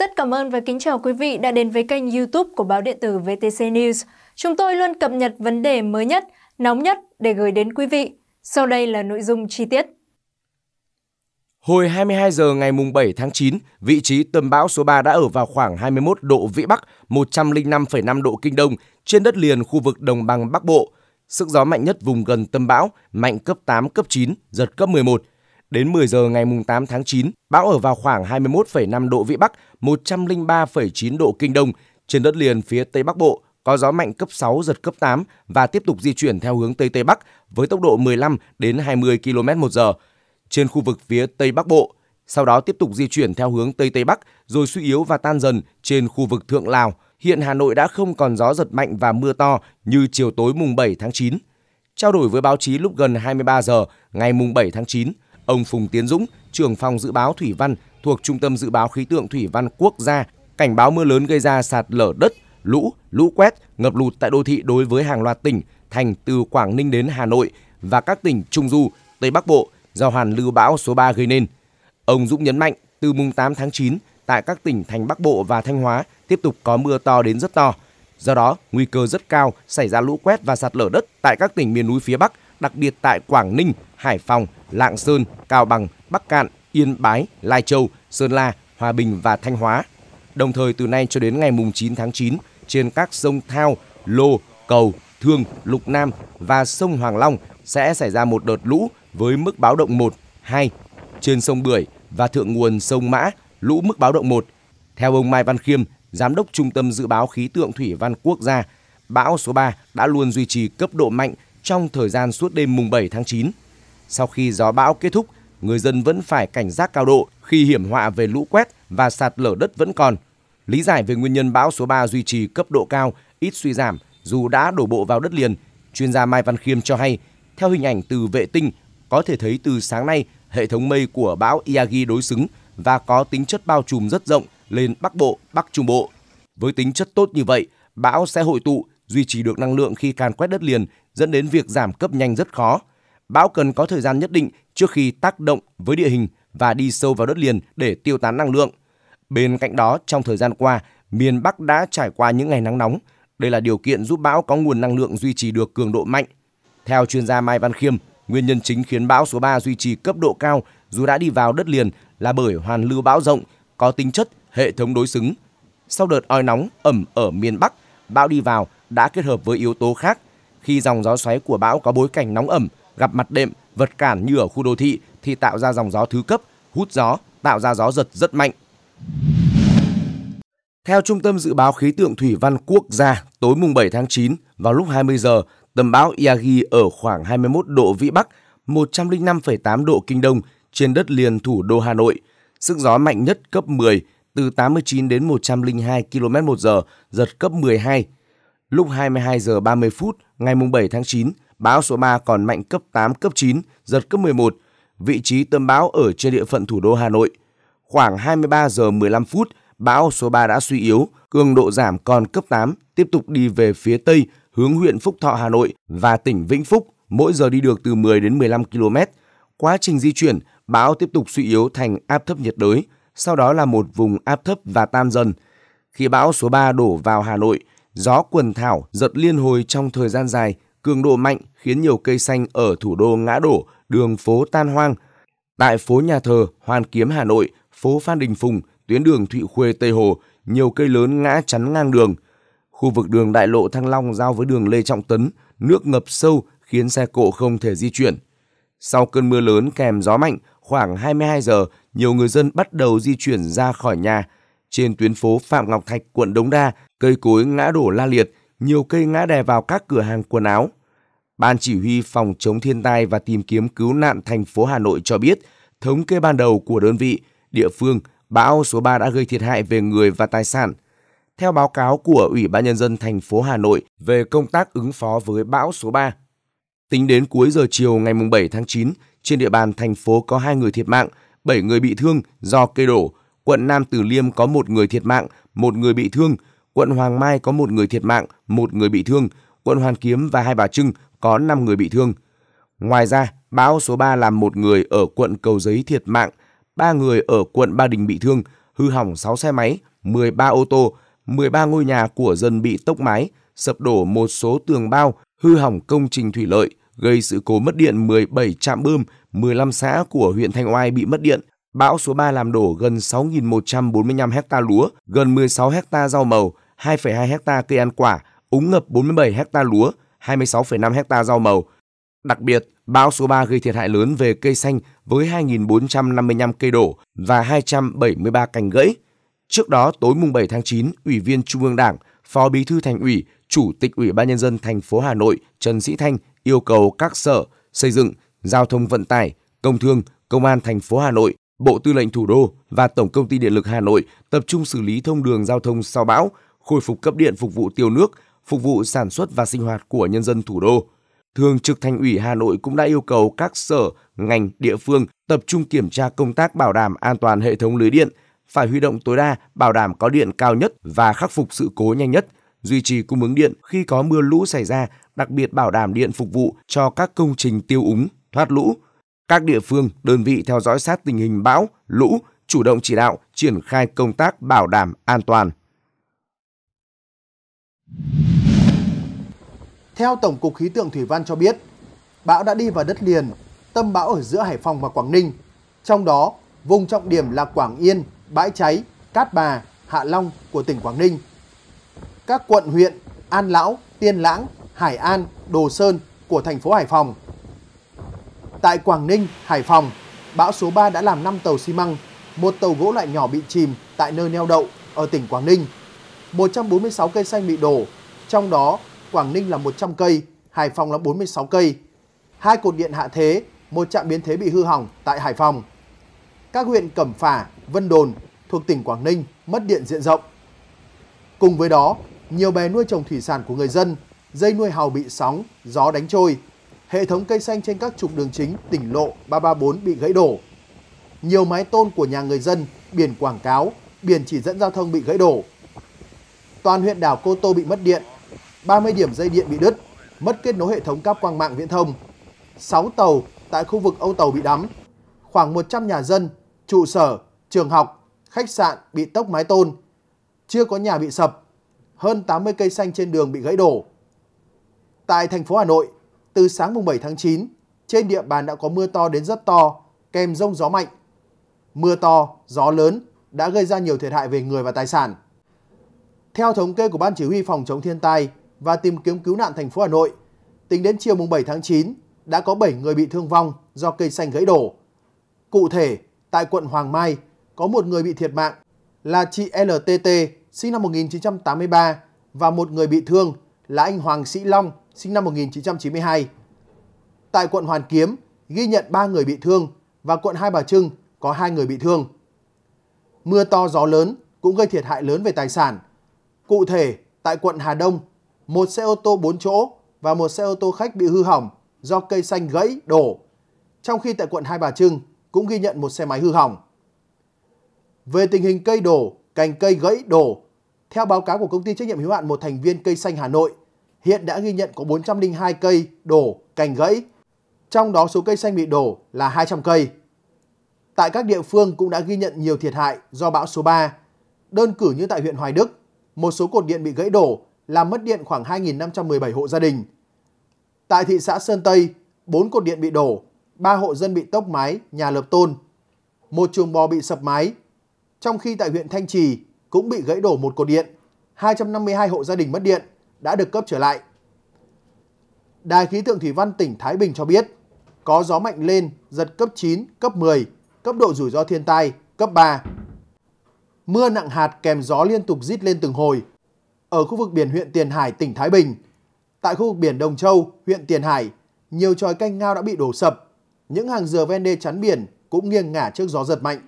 Rất cảm ơn và kính chào quý vị đã đến với kênh youtube của báo điện tử VTC News. Chúng tôi luôn cập nhật vấn đề mới nhất, nóng nhất để gửi đến quý vị. Sau đây là nội dung chi tiết. Hồi 22 giờ ngày 7 tháng 9, vị trí tâm bão số 3 đã ở vào khoảng 21 độ Vĩ Bắc, 105,5 độ Kinh Đông trên đất liền khu vực Đồng bằng Bắc Bộ. Sức gió mạnh nhất vùng gần tâm bão, mạnh cấp 8, cấp 9, giật cấp 11, Đến 10 giờ ngày 8 tháng 9, bão ở vào khoảng 21,5 độ Vĩ Bắc, 103,9 độ Kinh Đông. Trên đất liền phía Tây Bắc Bộ có gió mạnh cấp 6, giật cấp 8 và tiếp tục di chuyển theo hướng Tây Tây Bắc với tốc độ 15 đến 20 km một giờ. Trên khu vực phía Tây Bắc Bộ, sau đó tiếp tục di chuyển theo hướng Tây Tây Bắc rồi suy yếu và tan dần trên khu vực Thượng Lào. Hiện Hà Nội đã không còn gió giật mạnh và mưa to như chiều tối mùng 7 tháng 9. Trao đổi với báo chí lúc gần 23 giờ ngày mùng 7 tháng 9, Ông Phùng Tiến Dũng, trưởng phòng dự báo thủy văn thuộc Trung tâm Dự báo Khí tượng Thủy văn Quốc gia, cảnh báo mưa lớn gây ra sạt lở đất, lũ, lũ quét, ngập lụt tại đô thị đối với hàng loạt tỉnh, thành từ Quảng Ninh đến Hà Nội và các tỉnh Trung Du, Tây Bắc Bộ do hoàn lưu bão số 3 gây nên. Ông Dũng nhấn mạnh, từ mùng 8 tháng 9, tại các tỉnh thành Bắc Bộ và Thanh Hóa tiếp tục có mưa to đến rất to. Do đó, nguy cơ rất cao xảy ra lũ quét và sạt lở đất tại các tỉnh miền núi phía Bắc đặc biệt tại Quảng Ninh, Hải Phòng, Lạng Sơn, Cao Bằng, Bắc Cạn, Yên Bái, Lai Châu, Sơn La, Hòa Bình và Thanh Hóa. Đồng thời từ nay cho đến ngày 9 tháng 9, trên các sông Thao, Lô, Cầu, Thương, Lục Nam và sông Hoàng Long sẽ xảy ra một đợt lũ với mức báo động 1, 2. Trên sông Bưởi và thượng nguồn sông Mã, lũ mức báo động 1. Theo ông Mai Văn Khiêm, Giám đốc Trung tâm Dự báo Khí tượng Thủy văn Quốc gia, bão số 3 đã luôn duy trì cấp độ mạnh trong thời gian suốt đêm mùng 7 tháng 9. Sau khi gió bão kết thúc, người dân vẫn phải cảnh giác cao độ khi hiểm họa về lũ quét và sạt lở đất vẫn còn. Lý giải về nguyên nhân bão số 3 duy trì cấp độ cao, ít suy giảm dù đã đổ bộ vào đất liền, chuyên gia Mai Văn Khiêm cho hay, theo hình ảnh từ vệ tinh, có thể thấy từ sáng nay hệ thống mây của bão Yagi đối xứng và có tính chất bao trùm rất rộng lên Bắc Bộ, Bắc Trung Bộ. Với tính chất tốt như vậy, bão sẽ hội tụ, duy trì được năng lượng khi càn quét đất liền dẫn đến việc giảm cấp nhanh rất khó. Bão cần có thời gian nhất định trước khi tác động với địa hình và đi sâu vào đất liền để tiêu tán năng lượng. Bên cạnh đó, trong thời gian qua, miền Bắc đã trải qua những ngày nắng nóng. Đây là điều kiện giúp bão có nguồn năng lượng duy trì được cường độ mạnh. Theo chuyên gia Mai Văn Khiêm, nguyên nhân chính khiến bão số 3 duy trì cấp độ cao dù đã đi vào đất liền là bởi hoàn lưu bão rộng có tính chất hệ thống đối xứng. Sau đợt oi nóng ẩm ở miền Bắc, bão đi vào đã kết hợp với yếu tố khác khi dòng gió xoáy của bão có bối cảnh nóng ẩm, gặp mặt đệm, vật cản như ở khu đô thị thì tạo ra dòng gió thứ cấp, hút gió, tạo ra gió giật rất mạnh. Theo Trung tâm Dự báo Khí tượng Thủy văn Quốc gia, tối mùng 7 tháng 9 vào lúc 20 giờ, tầm bão Yagi ở khoảng 21 độ Vĩ Bắc, 105,8 độ Kinh Đông trên đất liền thủ đô Hà Nội. Sức gió mạnh nhất cấp 10, từ 89 đến 102 km một giờ, giật cấp 12, Lúc 22 giờ 30 phút ngày 7 tháng 9, bão số 3 còn mạnh cấp 8, cấp 9, giật cấp 11. Vị trí tâm bão ở trên địa phận thủ đô Hà Nội. Khoảng 23 giờ 15 phút, bão số 3 đã suy yếu, cường độ giảm còn cấp 8, tiếp tục đi về phía Tây, hướng huyện Phúc Thọ Hà Nội và tỉnh Vĩnh Phúc, mỗi giờ đi được từ 10 đến 15 km. Quá trình di chuyển, bão tiếp tục suy yếu thành áp thấp nhiệt đới, sau đó là một vùng áp thấp và tan dần. Khi bão số 3 đổ vào Hà Nội, Gió quần thảo giật liên hồi trong thời gian dài, cường độ mạnh khiến nhiều cây xanh ở thủ đô ngã đổ, đường phố tan hoang. Tại phố Nhà Thờ, Hoàn Kiếm, Hà Nội, phố Phan Đình Phùng, tuyến đường Thụy Khuê, Tây Hồ, nhiều cây lớn ngã chắn ngang đường. Khu vực đường đại lộ Thăng Long giao với đường Lê Trọng Tấn, nước ngập sâu khiến xe cộ không thể di chuyển. Sau cơn mưa lớn kèm gió mạnh, khoảng 22 giờ, nhiều người dân bắt đầu di chuyển ra khỏi nhà, trên tuyến phố Phạm Ngọc Thạch, quận Đống Đa, cây cối ngã đổ la liệt, nhiều cây ngã đè vào các cửa hàng quần áo. Ban chỉ huy phòng chống thiên tai và tìm kiếm cứu nạn thành phố Hà Nội cho biết, thống kê ban đầu của đơn vị, địa phương, bão số 3 đã gây thiệt hại về người và tài sản. Theo báo cáo của Ủy ban nhân dân thành phố Hà Nội về công tác ứng phó với bão số 3, tính đến cuối giờ chiều ngày 7 tháng 9, trên địa bàn thành phố có 2 người thiệt mạng, 7 người bị thương do cây đổ, quận Nam Từ Liêm có một người thiệt mạng, một người bị thương, quận Hoàng Mai có một người thiệt mạng, một người bị thương, quận Hoàn Kiếm và Hai Bà Trưng có 5 người bị thương. Ngoài ra, bão số 3 làm một người ở quận Cầu Giấy thiệt mạng, ba người ở quận Ba Đình bị thương, hư hỏng 6 xe máy, 13 ô tô, 13 ngôi nhà của dân bị tốc mái, sập đổ một số tường bao, hư hỏng công trình thủy lợi, gây sự cố mất điện 17 trạm bơm, 15 xã của huyện Thanh Oai bị mất điện, Bão số 3 làm đổ gần 6.145 hecta lúa, gần 16 hecta rau màu, 2,2 hecta cây ăn quả, úng ngập 47 hecta lúa, 26,5 hecta rau màu. Đặc biệt, bão số 3 gây thiệt hại lớn về cây xanh với 2.455 cây đổ và 273 cành gãy. Trước đó, tối mùng 7 tháng 9, Ủy viên Trung ương Đảng, Phó Bí thư Thành ủy, Chủ tịch Ủy ban nhân dân thành phố Hà Nội Trần Sĩ Thanh yêu cầu các sở xây dựng, giao thông vận tải, công thương, công an thành phố Hà Nội Bộ Tư lệnh Thủ đô và Tổng công ty Điện lực Hà Nội tập trung xử lý thông đường giao thông sau bão, khôi phục cấp điện phục vụ tiêu nước, phục vụ sản xuất và sinh hoạt của nhân dân thủ đô. Thường trực Thành ủy Hà Nội cũng đã yêu cầu các sở, ngành, địa phương tập trung kiểm tra công tác bảo đảm an toàn hệ thống lưới điện, phải huy động tối đa bảo đảm có điện cao nhất và khắc phục sự cố nhanh nhất, duy trì cung ứng điện khi có mưa lũ xảy ra, đặc biệt bảo đảm điện phục vụ cho các công trình tiêu úng, thoát lũ, các địa phương, đơn vị theo dõi sát tình hình bão, lũ, chủ động chỉ đạo triển khai công tác bảo đảm an toàn. Theo Tổng cục Khí tượng Thủy văn cho biết, bão đã đi vào đất liền, tâm bão ở giữa Hải Phòng và Quảng Ninh. Trong đó, vùng trọng điểm là Quảng Yên, Bãi Cháy, Cát Bà, Hạ Long của tỉnh Quảng Ninh. Các quận huyện An Lão, Tiên Lãng, Hải An, Đồ Sơn của thành phố Hải Phòng – Tại Quảng Ninh, Hải Phòng, bão số 3 đã làm 5 tàu xi măng, một tàu gỗ loại nhỏ bị chìm tại nơi neo đậu ở tỉnh Quảng Ninh. 146 cây xanh bị đổ, trong đó Quảng Ninh là 100 cây, Hải Phòng là 46 cây. Hai cột điện hạ thế, một trạm biến thế bị hư hỏng tại Hải Phòng. Các huyện Cẩm Phả, Vân Đồn thuộc tỉnh Quảng Ninh mất điện diện rộng. Cùng với đó, nhiều bè nuôi trồng thủy sản của người dân, dây nuôi hàu bị sóng, gió đánh trôi. Hệ thống cây xanh trên các trục đường chính, tỉnh lộ 334 bị gãy đổ. Nhiều mái tôn của nhà người dân, biển quảng cáo, biển chỉ dẫn giao thông bị gãy đổ. Toàn huyện đảo Cô Tô bị mất điện, 30 điểm dây điện bị đứt, mất kết nối hệ thống cáp quang mạng viễn thông. 6 tàu tại khu vực Âu Tàu bị đắm. Khoảng 100 nhà dân, trụ sở, trường học, khách sạn bị tốc mái tôn. Chưa có nhà bị sập, hơn 80 cây xanh trên đường bị gãy đổ. Tại thành phố Hà Nội, từ sáng mùng 7 tháng 9, trên địa bàn đã có mưa to đến rất to, kèm rông gió mạnh. Mưa to, gió lớn đã gây ra nhiều thiệt hại về người và tài sản. Theo thống kê của Ban Chỉ huy Phòng chống thiên tai và tìm kiếm cứu nạn thành phố Hà Nội, tính đến chiều mùng 7 tháng 9 đã có 7 người bị thương vong do cây xanh gãy đổ. Cụ thể, tại quận Hoàng Mai có một người bị thiệt mạng là chị LTT sinh năm 1983 và một người bị thương là anh Hoàng Sĩ Long sinh năm 1992. Tại quận Hoàn Kiếm ghi nhận 3 người bị thương và quận Hai Bà Trưng có 2 người bị thương. Mưa to gió lớn cũng gây thiệt hại lớn về tài sản. Cụ thể, tại quận Hà Đông, một xe ô tô 4 chỗ và một xe ô tô khách bị hư hỏng do cây xanh gãy, đổ. Trong khi tại quận Hai Bà Trưng cũng ghi nhận một xe máy hư hỏng. Về tình hình cây đổ, cành cây gãy đổ, theo báo cáo của công ty trách nhiệm hữu hạn một thành viên cây xanh Hà Nội, hiện đã ghi nhận có 402 cây đổ, cành gãy, trong đó số cây xanh bị đổ là 200 cây. Tại các địa phương cũng đã ghi nhận nhiều thiệt hại do bão số 3. Đơn cử như tại huyện Hoài Đức, một số cột điện bị gãy đổ làm mất điện khoảng 2.517 hộ gia đình. Tại thị xã Sơn Tây, 4 cột điện bị đổ, 3 hộ dân bị tốc mái, nhà lợp tôn. Một chuồng bò bị sập mái. Trong khi tại huyện Thanh Trì cũng bị gãy đổ một cột điện, 252 hộ gia đình mất điện đã được cấp trở lại. Đài khí tượng thủy văn tỉnh Thái Bình cho biết, có gió mạnh lên giật cấp 9, cấp 10, cấp độ rủi ro thiên tai cấp 3. Mưa nặng hạt kèm gió liên tục rít lên từng hồi. Ở khu vực biển huyện Tiền Hải, tỉnh Thái Bình, tại khu vực biển Đồng Châu, huyện Tiền Hải, nhiều tròi canh ngao đã bị đổ sập. Những hàng dừa ven đê chắn biển cũng nghiêng ngả trước gió giật mạnh.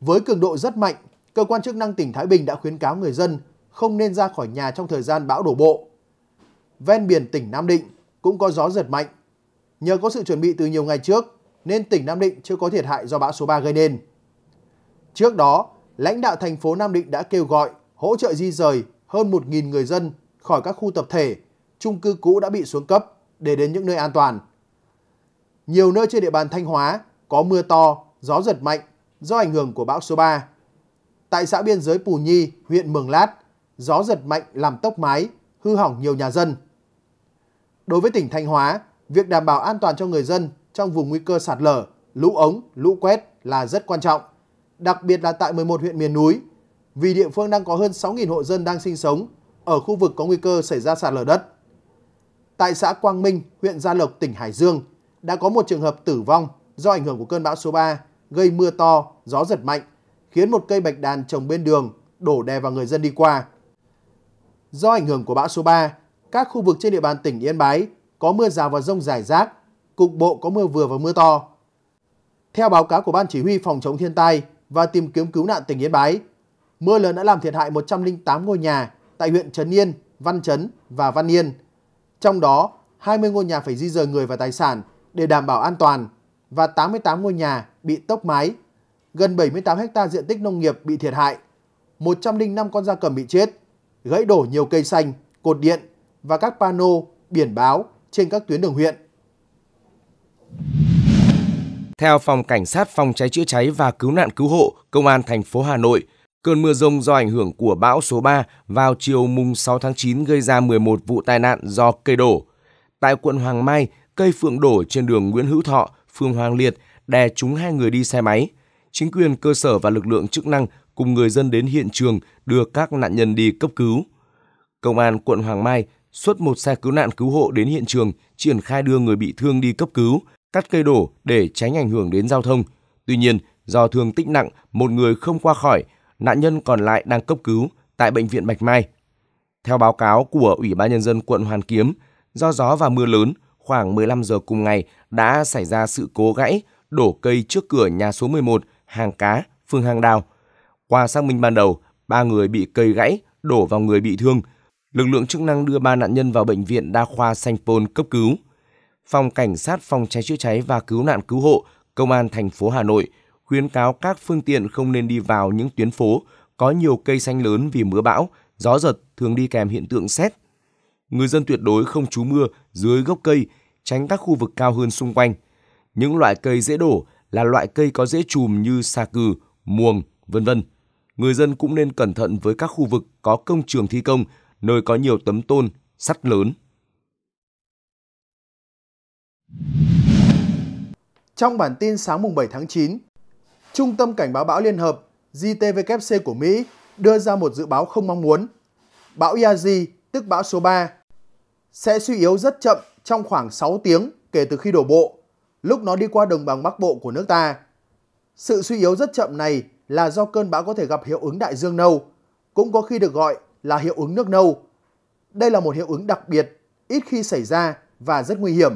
Với cường độ rất mạnh, cơ quan chức năng tỉnh Thái Bình đã khuyến cáo người dân không nên ra khỏi nhà trong thời gian bão đổ bộ. Ven biển tỉnh Nam Định cũng có gió giật mạnh. Nhờ có sự chuẩn bị từ nhiều ngày trước nên tỉnh Nam Định chưa có thiệt hại do bão số 3 gây nên. Trước đó, lãnh đạo thành phố Nam Định đã kêu gọi hỗ trợ di rời hơn 1.000 người dân khỏi các khu tập thể, trung cư cũ đã bị xuống cấp để đến những nơi an toàn. Nhiều nơi trên địa bàn Thanh Hóa có mưa to, gió giật mạnh do ảnh hưởng của bão số 3. Tại xã biên giới Pù Nhi, huyện Mường Lát, gió giật mạnh làm tốc mái, hư hỏng nhiều nhà dân. Đối với tỉnh Thanh Hóa, việc đảm bảo an toàn cho người dân trong vùng nguy cơ sạt lở, lũ ống, lũ quét là rất quan trọng, đặc biệt là tại 11 huyện miền núi, vì địa phương đang có hơn 6.000 hộ dân đang sinh sống ở khu vực có nguy cơ xảy ra sạt lở đất. Tại xã Quang Minh, huyện Gia Lộc, tỉnh Hải Dương, đã có một trường hợp tử vong do ảnh hưởng của cơn bão số 3 gây mưa to, gió giật mạnh, khiến một cây bạch đàn trồng bên đường đổ đè vào người dân đi qua, Do ảnh hưởng của bão số 3, các khu vực trên địa bàn tỉnh Yên Bái có mưa rào và rông rải rác, cục bộ có mưa vừa và mưa to. Theo báo cáo của Ban Chỉ huy Phòng chống thiên tai và tìm kiếm cứu nạn tỉnh Yên Bái, mưa lớn đã làm thiệt hại 108 ngôi nhà tại huyện Trấn Yên, Văn Chấn và Văn Yên. Trong đó, 20 ngôi nhà phải di rời người và tài sản để đảm bảo an toàn và 88 ngôi nhà bị tốc mái, gần 78 ha diện tích nông nghiệp bị thiệt hại, 105 con gia cầm bị chết, gãy đổ nhiều cây xanh, cột điện và các pano, biển báo trên các tuyến đường huyện. Theo Phòng Cảnh sát Phòng cháy chữa cháy và Cứu nạn Cứu hộ, Công an thành phố Hà Nội, cơn mưa rông do ảnh hưởng của bão số 3 vào chiều mùng 6 tháng 9 gây ra 11 vụ tai nạn do cây đổ. Tại quận Hoàng Mai, cây phượng đổ trên đường Nguyễn Hữu Thọ, phường Hoàng Liệt đè trúng hai người đi xe máy. Chính quyền cơ sở và lực lượng chức năng cùng người dân đến hiện trường đưa các nạn nhân đi cấp cứu. Công an quận Hoàng Mai xuất một xe cứu nạn cứu hộ đến hiện trường, triển khai đưa người bị thương đi cấp cứu, cắt cây đổ để tránh ảnh hưởng đến giao thông. Tuy nhiên, do thương tích nặng, một người không qua khỏi, nạn nhân còn lại đang cấp cứu tại bệnh viện Bạch Mai. Theo báo cáo của Ủy ban nhân dân quận Hoàn Kiếm, do gió và mưa lớn, khoảng 15 giờ cùng ngày đã xảy ra sự cố gãy, đổ cây trước cửa nhà số 11, hàng cá, phường Hàng Đào, qua xác minh ban đầu, ba người bị cây gãy, đổ vào người bị thương. Lực lượng chức năng đưa ba nạn nhân vào bệnh viện đa khoa Sanh Pôn cấp cứu. Phòng Cảnh sát Phòng cháy chữa cháy và Cứu nạn Cứu hộ, Công an thành phố Hà Nội khuyến cáo các phương tiện không nên đi vào những tuyến phố có nhiều cây xanh lớn vì mưa bão, gió giật thường đi kèm hiện tượng xét. Người dân tuyệt đối không trú mưa dưới gốc cây, tránh các khu vực cao hơn xung quanh. Những loại cây dễ đổ là loại cây có dễ chùm như xà cừ, muồng, vân vân người dân cũng nên cẩn thận với các khu vực có công trường thi công, nơi có nhiều tấm tôn, sắt lớn. Trong bản tin sáng mùng 7 tháng 9, Trung tâm Cảnh báo bão Liên hợp JTWC của Mỹ đưa ra một dự báo không mong muốn. Bão Yazi, tức bão số 3, sẽ suy yếu rất chậm trong khoảng 6 tiếng kể từ khi đổ bộ, lúc nó đi qua đồng bằng Bắc Bộ của nước ta. Sự suy yếu rất chậm này là do cơn bão có thể gặp hiệu ứng đại dương nâu, cũng có khi được gọi là hiệu ứng nước nâu. Đây là một hiệu ứng đặc biệt, ít khi xảy ra và rất nguy hiểm.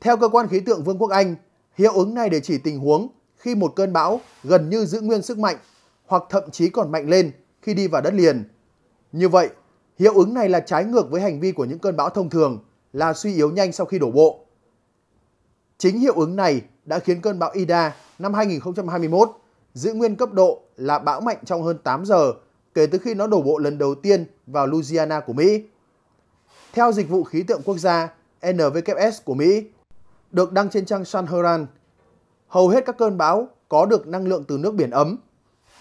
Theo cơ quan khí tượng Vương quốc Anh, hiệu ứng này để chỉ tình huống khi một cơn bão gần như giữ nguyên sức mạnh hoặc thậm chí còn mạnh lên khi đi vào đất liền. Như vậy, hiệu ứng này là trái ngược với hành vi của những cơn bão thông thường là suy yếu nhanh sau khi đổ bộ. Chính hiệu ứng này đã khiến cơn bão Ida năm 2021 giữ nguyên cấp độ là bão mạnh trong hơn 8 giờ kể từ khi nó đổ bộ lần đầu tiên vào Louisiana của Mỹ. Theo Dịch vụ Khí tượng Quốc gia NWS của Mỹ, được đăng trên trang San Heran, hầu hết các cơn bão có được năng lượng từ nước biển ấm.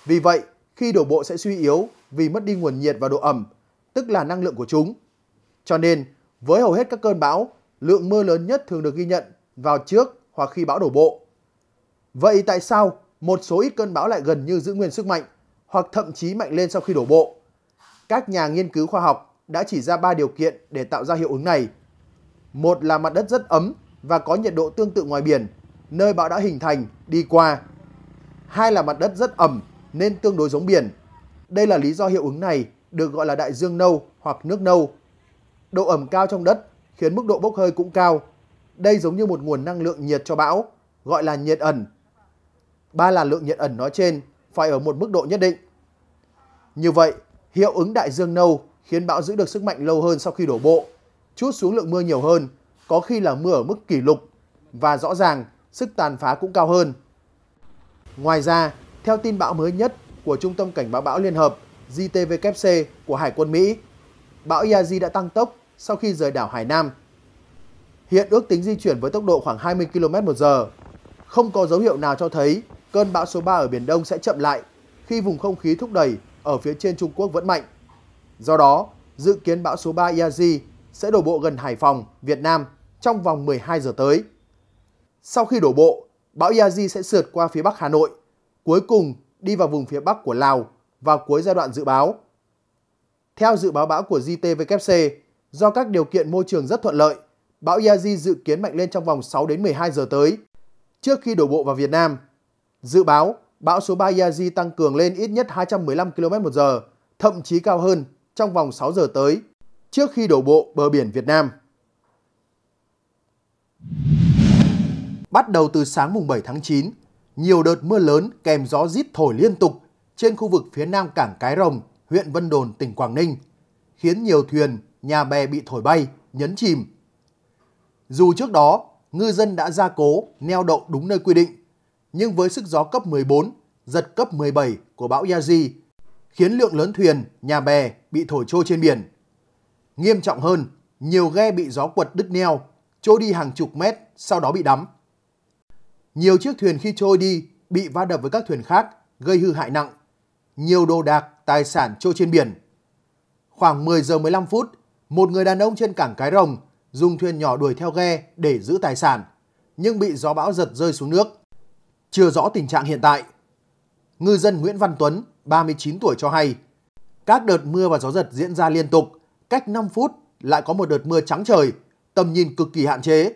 Vì vậy, khi đổ bộ sẽ suy yếu vì mất đi nguồn nhiệt và độ ẩm, tức là năng lượng của chúng. Cho nên, với hầu hết các cơn bão, lượng mưa lớn nhất thường được ghi nhận vào trước hoặc khi bão đổ bộ. Vậy tại sao một số ít cơn bão lại gần như giữ nguyên sức mạnh hoặc thậm chí mạnh lên sau khi đổ bộ. Các nhà nghiên cứu khoa học đã chỉ ra 3 điều kiện để tạo ra hiệu ứng này. Một là mặt đất rất ấm và có nhiệt độ tương tự ngoài biển, nơi bão đã hình thành, đi qua. Hai là mặt đất rất ẩm nên tương đối giống biển. Đây là lý do hiệu ứng này được gọi là đại dương nâu hoặc nước nâu. Độ ẩm cao trong đất khiến mức độ bốc hơi cũng cao. Đây giống như một nguồn năng lượng nhiệt cho bão, gọi là nhiệt ẩn ba làn lượng nhiệt ẩn nói trên phải ở một mức độ nhất định. Như vậy, hiệu ứng đại dương nâu khiến bão giữ được sức mạnh lâu hơn sau khi đổ bộ, chút xuống lượng mưa nhiều hơn, có khi là mưa ở mức kỷ lục và rõ ràng sức tàn phá cũng cao hơn. Ngoài ra, theo tin bão mới nhất của Trung tâm Cảnh báo bão Liên hợp JTVKC của Hải quân Mỹ, bão Yazi đã tăng tốc sau khi rời đảo Hải Nam. Hiện ước tính di chuyển với tốc độ khoảng 20 km h không có dấu hiệu nào cho thấy cơn bão số 3 ở Biển Đông sẽ chậm lại khi vùng không khí thúc đẩy ở phía trên Trung Quốc vẫn mạnh. Do đó, dự kiến bão số 3 Iazi sẽ đổ bộ gần Hải Phòng, Việt Nam trong vòng 12 giờ tới. Sau khi đổ bộ, bão Iazi sẽ sượt qua phía Bắc Hà Nội, cuối cùng đi vào vùng phía Bắc của Lào vào cuối giai đoạn dự báo. Theo dự báo bão của JTWC, do các điều kiện môi trường rất thuận lợi, bão Iazi dự kiến mạnh lên trong vòng 6 đến 12 giờ tới, trước khi đổ bộ vào Việt Nam. Dự báo, bão số 3 Yaji tăng cường lên ít nhất 215 km h thậm chí cao hơn trong vòng 6 giờ tới, trước khi đổ bộ bờ biển Việt Nam. Bắt đầu từ sáng mùng 7 tháng 9, nhiều đợt mưa lớn kèm gió rít thổi liên tục trên khu vực phía nam cảng Cái Rồng, huyện Vân Đồn, tỉnh Quảng Ninh, khiến nhiều thuyền, nhà bè bị thổi bay, nhấn chìm. Dù trước đó, ngư dân đã ra cố, neo đậu đúng nơi quy định, nhưng với sức gió cấp 14, giật cấp 17 của bão Yaji, khiến lượng lớn thuyền, nhà bè bị thổi trôi trên biển. Nghiêm trọng hơn, nhiều ghe bị gió quật đứt neo, trôi đi hàng chục mét, sau đó bị đắm. Nhiều chiếc thuyền khi trôi đi bị va đập với các thuyền khác, gây hư hại nặng. Nhiều đồ đạc, tài sản trôi trên biển. Khoảng 10 giờ 15 phút, một người đàn ông trên cảng Cái Rồng dùng thuyền nhỏ đuổi theo ghe để giữ tài sản, nhưng bị gió bão giật rơi xuống nước chưa rõ tình trạng hiện tại. Ngư dân Nguyễn Văn Tuấn, 39 tuổi cho hay, các đợt mưa và gió giật diễn ra liên tục, cách 5 phút lại có một đợt mưa trắng trời, tầm nhìn cực kỳ hạn chế.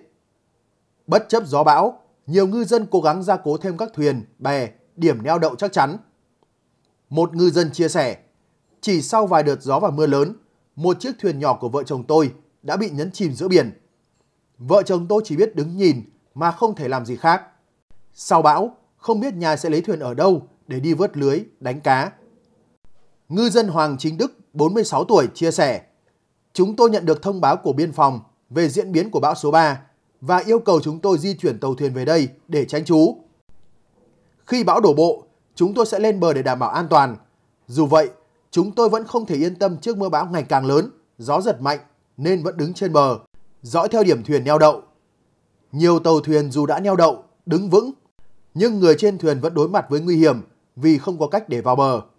Bất chấp gió bão, nhiều ngư dân cố gắng gia cố thêm các thuyền, bè, điểm neo đậu chắc chắn. Một ngư dân chia sẻ, chỉ sau vài đợt gió và mưa lớn, một chiếc thuyền nhỏ của vợ chồng tôi đã bị nhấn chìm giữa biển. Vợ chồng tôi chỉ biết đứng nhìn mà không thể làm gì khác. Sau bão, không biết nhà sẽ lấy thuyền ở đâu để đi vớt lưới, đánh cá. Ngư dân Hoàng Chính Đức, 46 tuổi, chia sẻ Chúng tôi nhận được thông báo của biên phòng về diễn biến của bão số 3 và yêu cầu chúng tôi di chuyển tàu thuyền về đây để tránh trú. Khi bão đổ bộ, chúng tôi sẽ lên bờ để đảm bảo an toàn. Dù vậy, chúng tôi vẫn không thể yên tâm trước mưa bão ngày càng lớn, gió giật mạnh nên vẫn đứng trên bờ, dõi theo điểm thuyền neo đậu. Nhiều tàu thuyền dù đã neo đậu, đứng vững nhưng người trên thuyền vẫn đối mặt với nguy hiểm vì không có cách để vào bờ.